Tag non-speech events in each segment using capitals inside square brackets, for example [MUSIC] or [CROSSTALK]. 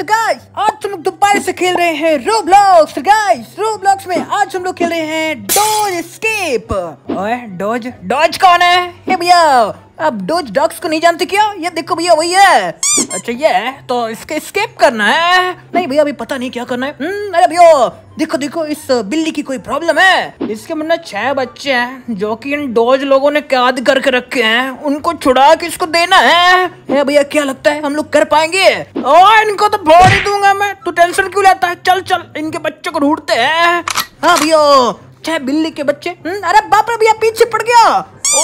Guys guys आज हम लोग दोबारा से खेल रहे हैं रोब्लॉक्स गाइस रोब्लॉक्स में आज हम लोग खेल रहे हैं डोज स्केप ओए डोज डोज कौन है भैया अब डोज डॉग्स को नहीं जानते क्या ये देखो भैया वही है अच्छा ये तो इसके स्केप करना है नहीं भैया अभी पता नहीं क्या करना है हम्म, अरे भैया देखो देखो इस बिल्ली की कोई प्रॉब्लम है इसके मुन्ना छह बच्चे हैं जो कि इन डोज लोगों ने कैद करके रखे हैं उनको छुड़ा के इसको देना है भैया क्या लगता है हम लोग कर पाएंगे ओ इनको तो भोड़ ही दूंगा मैं तू टेंशन क्यों लेता है चल चल इनके बच्चों को ढूंढते हैं हाँ भैया अच्छा बिल्ली के बच्चे हुँ? हम्म, अरे बाप रे भैया पीछे पड़ गया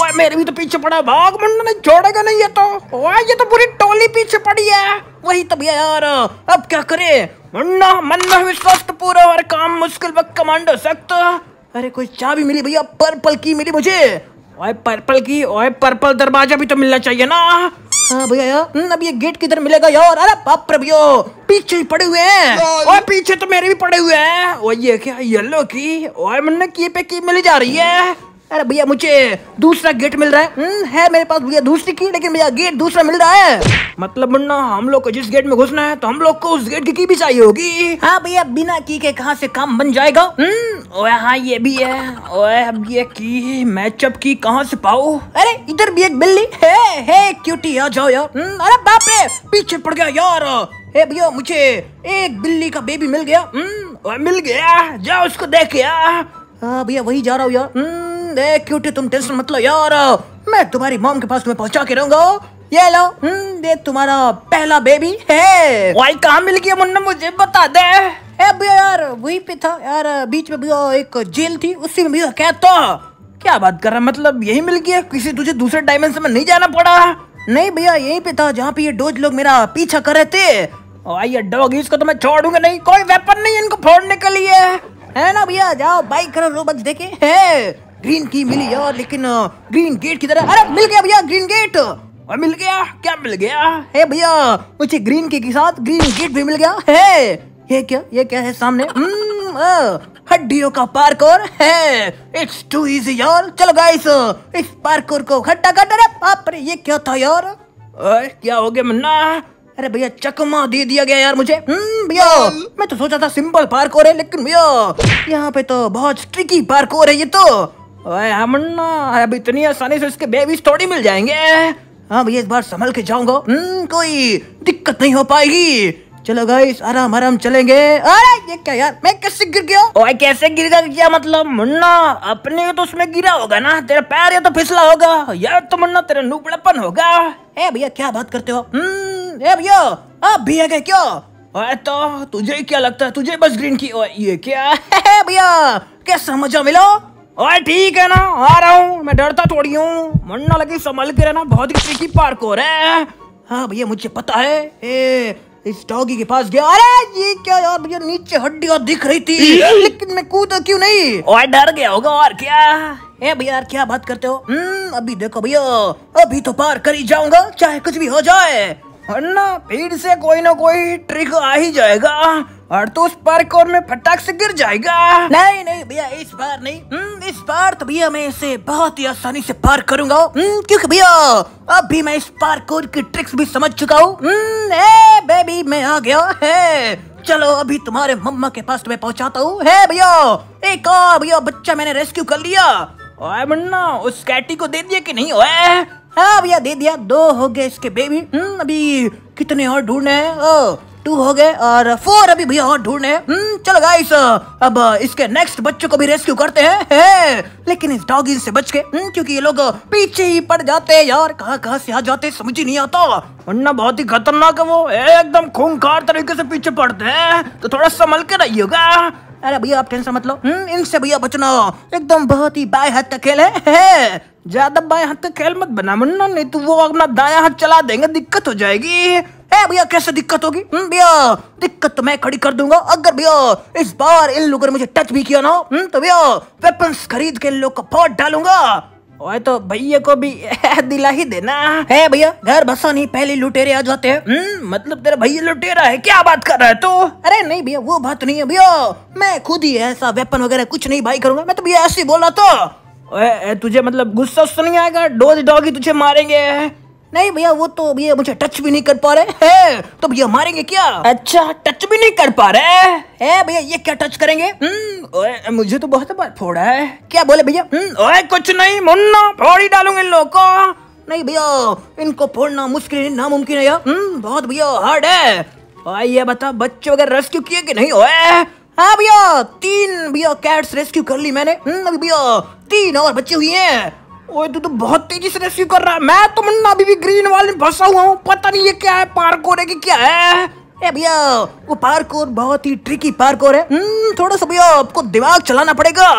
ओए मेरे भी तो पीछे पड़ा भाग मुंडा नहीं छोड़ेगा नहीं ये तो ओए ये तो पूरी टोली पीछे पड़ी है वही तो भैया यार अब क्या करे मुन्ना मन्ना विश्वास तो पूरा हर काम मुश्किल वक्त कमांडो सख्त अरे कोई चाबी मिली भैया पर्पल की मिली मुझे ओए पर्पल की ओए पर्पल दरवाजा भी तो मिलना चाहिए ना हाँ भैया यार हम्म, अब ये गेट किधर मिलेगा यार अरे बाप रे भैया पीछे ही पड़े हुए हैं और पीछे तो मेरे भी पड़े हुए हैं और ये क्या येलो की और मैंने की पे की मिली जा रही है अरे भैया मुझे दूसरा गेट मिल रहा है हम्म, है मेरे पास भैया दूसरी की लेकिन भैया गेट दूसरा मिल रहा है मतलब मुन्ना हम लोग को जिस गेट में घुसना है तो हम लोग को उस गेट की की भी चाहिए होगी हाँ भैया बिना की के कहा से काम बन जाएगा हम्म, ओए हाँ ये भी है ओए अब ये की मैचअप की कहाँ से पाओ अरे इधर भी एक बिल्ली है है क्यूटी आ जाओ यार हम्म, अरे बाप रे पीछे पड़ गया यार हे भैया मुझे एक बिल्ली का बेबी मिल गया मिल गया जाओ उसको देख यार हाँ भैया वही जा रहा हूँ यार पसंद है क्यूटी तुम टेंशन मत लो यार मैं तुम्हारी मॉम के पास तुम्हें पहुंचा के रहूंगा ये लो ये हम्म, तुम्हारा पहला बेबी है भाई कहा मिल गया मुन्ना मुझे बता दे भैया यार वही पे था यार बीच में भैया एक जेल थी उसी में भैया क्या तो क्या बात कर रहा है मतलब यही मिल गया किसी तुझे दूसरे डायमेंशन में नहीं जाना पड़ा नहीं भैया यहीं पे था जहाँ पे ये डोज लोग मेरा पीछा कर रहे थे आई ये डॉग इसको तो मैं छोड़ूंगा नहीं कोई वेपन नहीं इनको फोड़ने के लिए है ना भैया जाओ बाइक करो रोबक्स देखे है ग्रीन की मिली यार लेकिन ग्रीन गेट की तरह अरे मिल गया भैया ग्रीन गेट और मिल गया क्या मिल गया है भैया मुझे ग्रीन की के साथ ग्रीन गेट भी मिल गया है ये क्या ये क्या है सामने हम्म, हड्डियों का और है इट्स टू इजी यार चलो गाइस इस पार्क को खट्टा खट्टा बाप रे ये क्या था यार और क्या हो गया मन्ना अरे भैया चकमा दे दिया गया यार मुझे हम्म, भैया मैं तो सोचा था सिंपल और है लेकिन भैया यहाँ पे तो बहुत ट्रिकी और है ये तो अब इतनी आसानी से इसके बेबीज थोड़ी मिल जाएंगे हाँ भैया इस बार संभल के जाऊंगा हम्म, कोई दिक्कत नहीं हो पाएगी चलो गाइस आराम आराम चलेंगे अरे ये क्या यार मैं कैसे गिर गया ओए कैसे गिर गया मतलब मुन्ना अपने तो उसमें गिरा होगा ना तेरा पैर या तो फिसला होगा यार तो मुन्ना तेरा नुबड़पन होगा ए भैया क्या बात करते हो हम्म, ए भैया आप भी है क्यों ओए तो तुझे क्या लगता है तुझे बस ग्रीन की ओए ये क्या है [LAUGHS] भैया कैसा मजा मिला और ठीक है ना आ रहा हूँ मैं डरता थोड़ी हूँ मरना लगी संभल के रहना बहुत ही ट्रिकी पार्क हो रहा है हाँ भैया मुझे पता है ए, इस डॉगी के पास गया अरे ये क्या यार भैया नीचे हड्डियां दिख रही थी [LAUGHS] लेकिन मैं कूदा क्यों नहीं और डर गया होगा और क्या ए भैया यार क्या बात करते हो हम्म, अभी देखो भैया अभी तो पार कर ही जाऊंगा चाहे कुछ भी हो जाए ना फिर से कोई ना कोई ट्रिक आ ही जाएगा और तू उस पार्क और में फटाक से गिर जाएगा नहीं नहीं भैया इस बार नहीं हम्म, इस बार तो भैया मैं इसे बहुत ही आसानी से पार करूंगा हम्म, क्योंकि भैया अब भी मैं इस पार्कोर की ट्रिक्स भी समझ चुका हूँ बेबी हम्म, मैं आ गया है चलो अभी तुम्हारे मम्मा के पास तुम्हें तो पहुंचाता हूँ है भैया एक और भैया बच्चा मैंने रेस्क्यू कर लिया ओए मुन्ना उस कैटी को दे दिया कि नहीं ओए हाँ भैया दे दिया दो हो गए इसके बेबी अभी कितने और ढूंढने हैं टू हो गए और फोर अभी भैया और ढूंढने हम्म, चलो गाइस अब इसके नेक्स्ट बच्चों को भी रेस्क्यू करते हैं है। लेकिन इस डॉगी से बच के हम्म, क्योंकि ये लोग पीछे ही पड़ जाते हैं यार कहाँ कहाँ से आ जाते समझ ही नहीं आता वरना बहुत ही खतरनाक है वो एकदम खूंखार तरीके से पीछे पड़ते हैं तो थोड़ा संभल के रहिएगा अरे भैया आप टेंशन मत लो हम्म, इनसे भैया बचना एकदम बहुत ही बाएं हाथ का खेल है, ज्यादा बाएं हाथ का खेल मत बना मुन्ना नहीं तो वो अपना दाया हाथ चला देंगे दिक्कत हो जाएगी भैया कैसे दिक्कत होगी हम्म, भैया दिक्कत तो मैं खड़ी कर दूंगा अगर भैया इस बार इन लोगों ने मुझे टच भी किया ना हम्म, तो भैया वेपन्स खरीद के इन लोग को फोट डालूंगा ओए तो भैया को भी [LAUGHS] दिला ही देना है भैया घर बसा नहीं पहले लुटेरे आ जाते हैं हम्म, मतलब तेरा भैया लुटेरा है क्या बात कर रहा है तू तो? अरे नहीं भैया वो बात नहीं है भैया मैं खुद ही ऐसा वेपन वगैरह कुछ नहीं भाई करूंगा मैं तो भैया ऐसे ही बोला तो ए, ए, तुझे मतलब गुस्सा नहीं आएगा डोज डॉगी तुझे मारेंगे नहीं भैया वो तो भैया मुझे टच भी नहीं कर पा रहे है तो भैया मारेंगे क्या अच्छा टच भी नहीं कर पा रहे है भैया ये क्या टच करेंगे हम्म, ओए मुझे तो बहुत बार फोड़ा है क्या बोले भैया हम्म, ओए कुछ नहीं मुन्ना फोड़ ही डालूंगे इन लोगों को नहीं भैया इनको फोड़ना मुश्किल नामुमकिन है हम्म, बहुत भैया हार्ड है ये बता बच्चे वगैरह रेस्क्यू किए कि नहीं ओए हाँ भैया तीन भैया कैट्स रेस्क्यू कर ली मैंने अभी भैया तीन और बच्चे हुए हैं ओए तू तो बहुत तेजी से रेस्क्यू कर रहा है मैं तो मुन्ना अभी भी ग्रीन वाले में फंसा हुआ हूँ पता नहीं ये क्या है पार्कोर है कि क्या है ए भैया वो पार्कोर बहुत ही ट्रिकी पार्कोर है हम्म, थोड़ा सा भैया आपको दिमाग चलाना पड़ेगा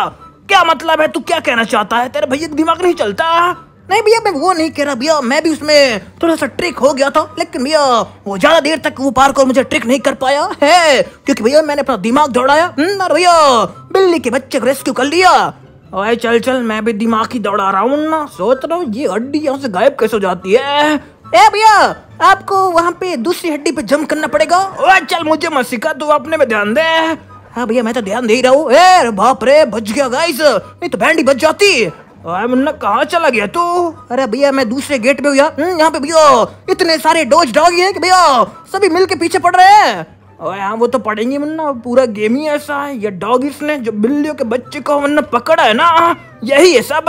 क्या मतलब है तू क्या कहना चाहता है तेरे भैया तो दिमाग नहीं चलता नहीं भैया मैं वो नहीं कह रहा भैया मैं भी उसमें थोड़ा सा ट्रिक हो गया था लेकिन भैया वो ज्यादा देर तक वो पार्क और मुझे ट्रिक नहीं कर पाया है क्योंकि भैया मैंने अपना दिमाग दौड़ाया हम्म, भैया बिल्ली के बच्चे को रेस्क्यू कर लिया ओए चल चल मैं भी दिमाग ही दौड़ा रहा हूँ ना सोच रहा हूँ ये हड्डी यहाँ से गायब कैसे हो जाती है ए भैया आपको वहाँ पे दूसरी हड्डी पे जम करना पड़ेगा ओए चल मुझे मत सिखा तू अपने में ध्यान दे हाँ भैया मैं तो ध्यान दे रहा हूँ बाप रे बच गया गाइस नहीं तो बैंडी बच जाती ओए मुन्ना कहाँ चला गया तू अरे भैया मैं दूसरे गेट पे हुआ हम्म, यहाँ पे भैया इतने सारे डोज डॉग है कि भैया सभी मिल के पीछे पड़ रहे हैं और यहाँ वो तो पढ़ेंगे मुन्ना पूरा गेम ही ऐसा है ये डॉग इसने जो बिल्लियों के बच्चे को मुन्ना पकड़ा है ना यही है सब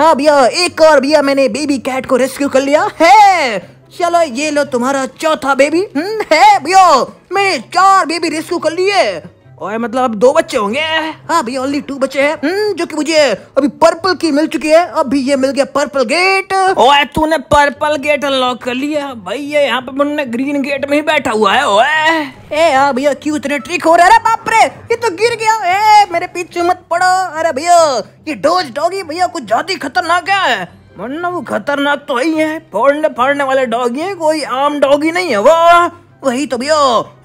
हाँ भैया एक और भैया मैंने बेबी कैट को रेस्क्यू कर लिया है चलो ये लो तुम्हारा चौथा बेबी हम्म, है भैया मैंने चार बेबी रेस्क्यू कर लिए ओए मतलब अब दो बच्चे होंगे हाँ भैया ओनली टू बच्चे हैं हम्म, जो कि मुझे अभी पर्पल की मिल चुकी है अभी ये मिल गया पर्पल गेट ओए तूने पर्पल गेट अनलॉक कर लिया भैया यहाँ पे मुन्ने ग्रीन गेट में ही बैठा हुआ है ओए ए हाँ भैया क्यों इतने ट्रिक हो रहा है बाप रे ये तो गिर गया ए मेरे पीछे मत पड़ो अरे भैया ये डोज डॉगी भैया कुछ ज्यादा खतरनाक है मुन्ना वो खतरनाक तो ही है फोड़ने फाड़ने वाले डॉगी है कोई आम डॉगी नहीं है वो वही तो भैया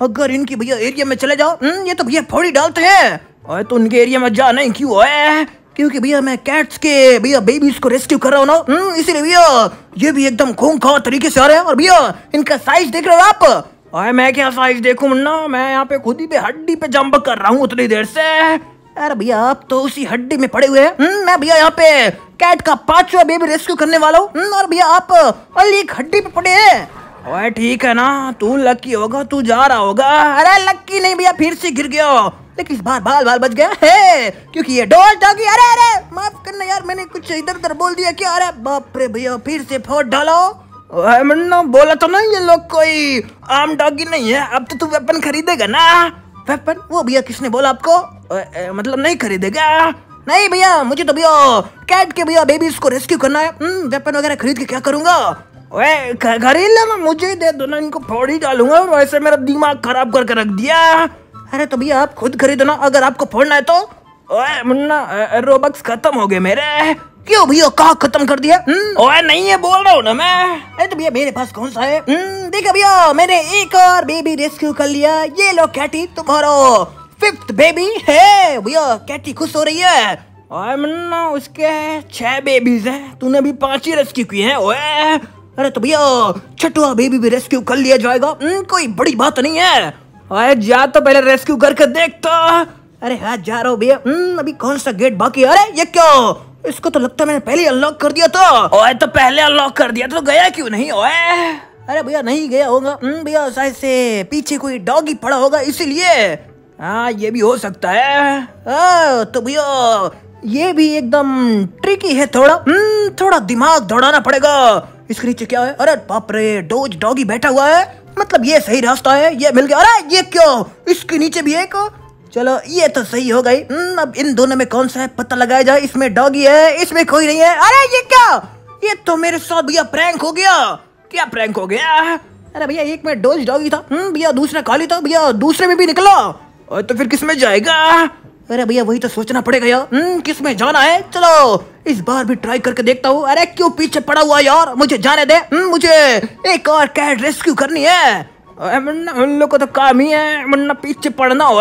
अगर इनकी भैया एरिया में चले जाओ हम्म, ये तो भैया फोड़ी डालते हैं अरे तो उनके एरिया में जाना ही क्यों है क्योंकि भैया मैं कैट्स के भैया बेबीज को रेस्क्यू कर रहा हूँ ना हम्म, इसीलिए भैया ये भी एकदम खून खा तरीके से आ रहे हैं और भैया इनका साइज देख रहे हो आप अरे मैं क्या साइज देखू मुन्ना मैं यहाँ पे खुद ही पे हड्डी पे जंप कर रहा हूँ उतनी देर से अरे भैया आप तो उसी हड्डी में पड़े हुए हैं हम्म, मैं भैया यहाँ पे कैट का पांचवा बेबी रेस्क्यू करने वाला हूँ और भैया आप अल एक हड्डी पे पड़े हैं ओए ठीक है ना तू लकी होगा तू जा रहा होगा अरे लकी नहीं भैया फिर से गिर गया लेकिन इस बार बाल बाल बच गया है क्योंकि ये डॉल डॉगी अरे अरे माफ करना यार मैंने कुछ इधर उधर बोल दिया क्या अरे बाप रे भैया फिर से फोड़ डालो मुन्ना बोला तो नहीं ये लोग कोई आम डॉगी नहीं है अब तो तू वेपन खरीदेगा ना वेपन वो भैया किसने बोला आपको ए, ए, मतलब नहीं खरीदेगा नहीं भैया मुझे तो भैया कैट के भैया बेबीज को रेस्क्यू करना है वेपन हम्म, वगैरह खरीद के क्या करूंगा ओए घर ही ले मुझे दे दो ना इनको फोड़ ही डालूंगा वैसे मेरा दिमाग खराब करके रख दिया अरे तो भैया आप खुद खरीदो ना अगर आपको फोड़ना है तो ओए मुन्ना रोबक्स खत्म हो गए मेरे क्यों भैया कहा खत्म कर दिया हम्म, ओए नहीं है बोल रहा हूँ ना मैं अरे तो भैया मेरे पास कौन सा है हम्म। देखो भैया मैंने एक और बेबी रेस्क्यू कर लिया ये लो कैटी तुम्हारो फिफ्थ बेबी है भैया कैटी खुश हो रही है ओए मुन्ना उसके छह बेबीज हैं तूने भी पांच ही रेस्क्यू किए हैं ओए अरे तो भैया छठवा बेबी भी रेस्क्यू कर लिया जाएगा हम्म, कोई बड़ी बात नहीं है अरे जा तो पहले रेस्क्यू करके देखता अरे हाँ जा रहा हूँ भैया हम्म, अभी कौन सा गेट बाकी अरे ये क्यों इसको तो लगता है मैंने पहले अनलॉक कर दिया था ओए तो पहले अनलॉक कर दिया तो गया क्यों नहीं ओए अरे भैया नहीं गया होगा हम्म, भैया शायद से पीछे कोई डॉगी पड़ा होगा इसीलिए हाँ ये भी हो सकता है आ, हाँ, तो भैया ये भी एकदम ट्रिकी है थोड़ा हम्म थोड़ा दिमाग दौड़ाना पड़ेगा इसके नीचे क्या है अरे बाप रे डोज डॉगी बैठा हुआ है मतलब ये सही रास्ता है ये मिल गया अरे ये क्यों इसके नीचे भी एक चलो ये तो सही हो गई हम्म, अब इन दोनों में कौन सा है पता लगाया जाए इसमें डॉगी है इसमें कोई नहीं है अरे ये क्या ये तो मेरे साथ भैया प्रैंक हो गया क्या प्रैंक हो गया अरे भैया एक में डोज डॉगी था हम्म, भैया दूसरा काली था भैया दूसरे में भी निकला और तो फिर किस में जाएगा अरे भैया वही तो सोचना पड़ेगा यार हम्म, किस में जाना है चलो इस बार भी ट्राई करके देखता हूँ अरे क्यों पीछे पड़ा हुआ यार मुझे जाने दे हम्म, मुझे एक और कैट रेस्क्यू करनी है मुन्ना उन लोग को तो काम ही है मुन्ना पीछे पड़ना हो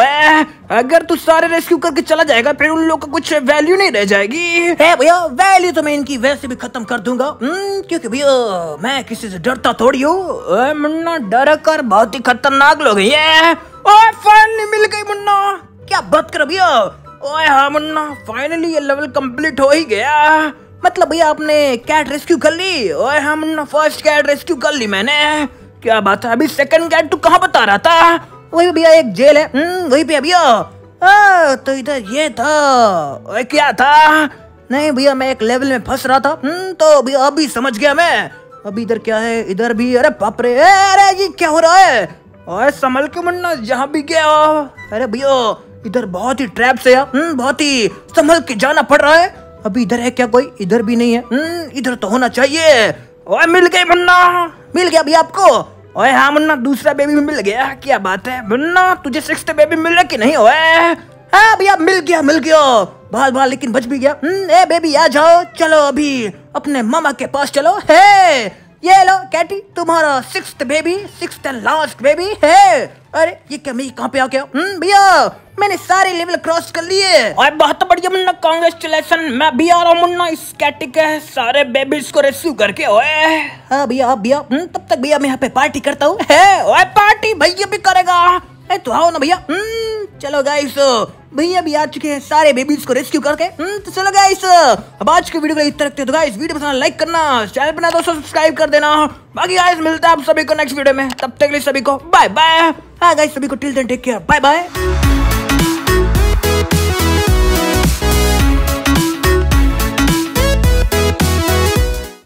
अगर तू सारे रेस्क्यू करके चला जाएगा फिर उन लोग का कुछ वैल्यू नहीं रह जाएगी भैया वैल्यू तो मैं इनकी वैसे भी खत्म कर दूंगा हम्म, क्योंकि भैया मैं किसी से डरता थोड़ी हूँ मुन्ना डर कर बहुत ही खतरनाक लोग ये फाइनली मिल गई मुन्ना क्या बात कर भैया ओए हाँ मुन्ना फाइनली ये लेवल कंप्लीट हो ही गया मतलब भैया आपने कैट रेस्क्यू कर ली ओए हाँ मुन्ना फर्स्ट कैट रेस्क्यू कर ली मैंने क्या बात है अभी सेकंड कैट तू कहाँ बता रहा था वही भैया एक जेल है हम्म, वही पे भैया तो इधर ये था ओए क्या था नहीं भैया मैं एक लेवल में फंस रहा था हम्म, तो भैया अभी समझ गया मैं अभी इधर क्या है इधर भी अरे बाप अरे ये क्या हो रहा है और संभल के मुन्ना जहाँ भी गया अरे भैया इधर बहुत ही ट्रैप से है हम्म, बहुत ही संभल के जाना पड़ रहा है अभी इधर है क्या कोई इधर भी नहीं है हम्म, इधर तो होना चाहिए ओए मिल गए मुन्ना मिल गया अभी आपको ओए हाँ मुन्ना दूसरा बेबी भी मिल गया क्या बात है मुन्ना तुझे सिक्स बेबी मिल रहा कि नहीं ओए हाँ आप मिल गया मिल गया बाल बाल लेकिन बच भी गया हम्म, ए बेबी आ जाओ चलो अभी अपने मामा के पास चलो हे ये लो कैटी तुम्हारा six baby six and last baby है अरे ये क्या मैं कहाँ पे आ गया भैया मैंने सारे लेवल क्रॉस कर लिए और बहुत बढ़िया मुन्ना कॉन्ग्रेचुलेसन मैं भी आ रहा हूँ मुन्ना इस कैटिक सारे बेबीज को रेस्क्यू करके ओए हाँ भैया भैया हम्म, तब तक भैया मैं यहाँ पे पार्टी करता हूँ ओए पार्टी भैया भी करेगा ए, तो आओ ना भैया हम्म, चलो गाइस भैया भी आ चुके हैं सारे बेबीज को रेस्क्यू करके हम्म, तो चलो गाइस अब आज के वीडियो को इतना रखते तो गाइस वीडियो पसंद लाइक करना चैनल पर ना दोस्तों सब्सक्राइब कर देना बाकी गाइस मिलता है आप सभी को नेक्स्ट वीडियो में तब तक के लिए सभी को बाय बाय हाँ गाइस सभी को till then take care bye bye